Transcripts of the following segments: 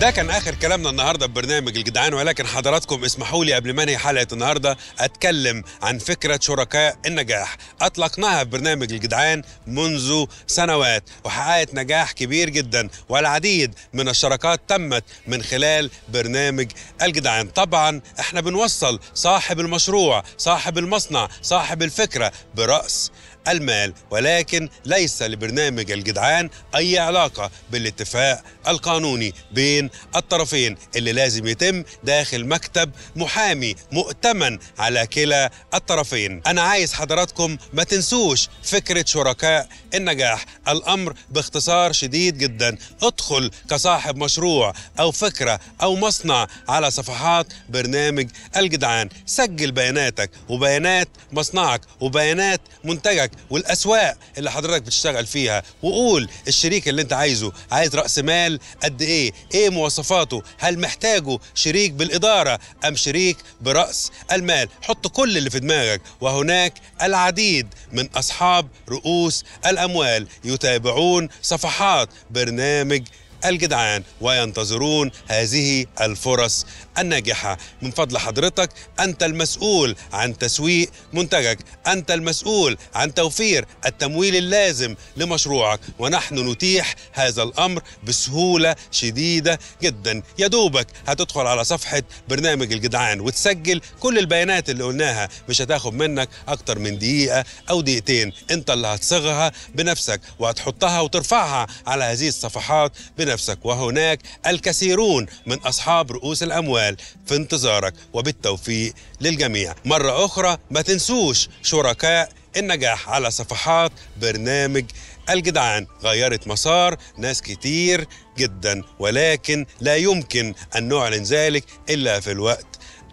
ده كان اخر كلامنا النهارده في برنامج الجدعان ولكن حضراتكم اسمحوا لي قبل ما انهي حلقه النهارده اتكلم عن فكره شركاء النجاح اطلقناها في برنامج الجدعان منذ سنوات وحققت نجاح كبير جدا والعديد من الشراكات تمت من خلال برنامج الجدعان طبعا احنا بنوصل صاحب المشروع صاحب المصنع صاحب الفكره براس المال ولكن ليس لبرنامج الجدعان أي علاقة بالاتفاق القانوني بين الطرفين اللي لازم يتم داخل مكتب محامي مؤتمن على كلا الطرفين أنا عايز حضراتكم ما تنسوش فكرة شركاء النجاح الأمر باختصار شديد جدا ادخل كصاحب مشروع أو فكرة أو مصنع على صفحات برنامج الجدعان سجل بياناتك وبيانات مصنعك وبيانات منتجك والأسواق اللي حضرتك بتشتغل فيها وقول الشريك اللي انت عايزه عايز رأس مال قد ايه ايه مواصفاته هل محتاجه شريك بالإدارة أم شريك برأس المال حط كل اللي في دماغك وهناك العديد من أصحاب رؤوس الأموال تتابعون صفحات برنامج الجدعان وينتظرون هذه الفرص الناجحة من فضل حضرتك أنت المسؤول عن تسويق منتجك أنت المسؤول عن توفير التمويل اللازم لمشروعك ونحن نتيح هذا الأمر بسهولة شديدة جدا يا دوبك هتدخل على صفحة برنامج الجدعان وتسجل كل البيانات اللي قلناها مش هتاخد منك أكتر من دقيقة أو دقيقتين أنت اللي هتصغها بنفسك وهتحطها وترفعها على هذه الصفحات بنفسك بنفسك وهناك الكثيرون من أصحاب رؤوس الأموال في انتظارك وبالتوفيق للجميع مرة أخرى ما تنسوش شركاء النجاح على صفحات برنامج الجدعان غيرت مسار ناس كتير جدا ولكن لا يمكن أن نعلن ذلك إلا في الوقت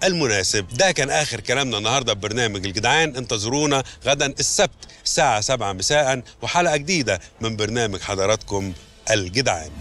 المناسب ده كان آخر كلامنا النهاردة ببرنامج الجدعان انتظرونا غدا السبت الساعة 7 مساء وحلقة جديدة من برنامج حضراتكم الجدعان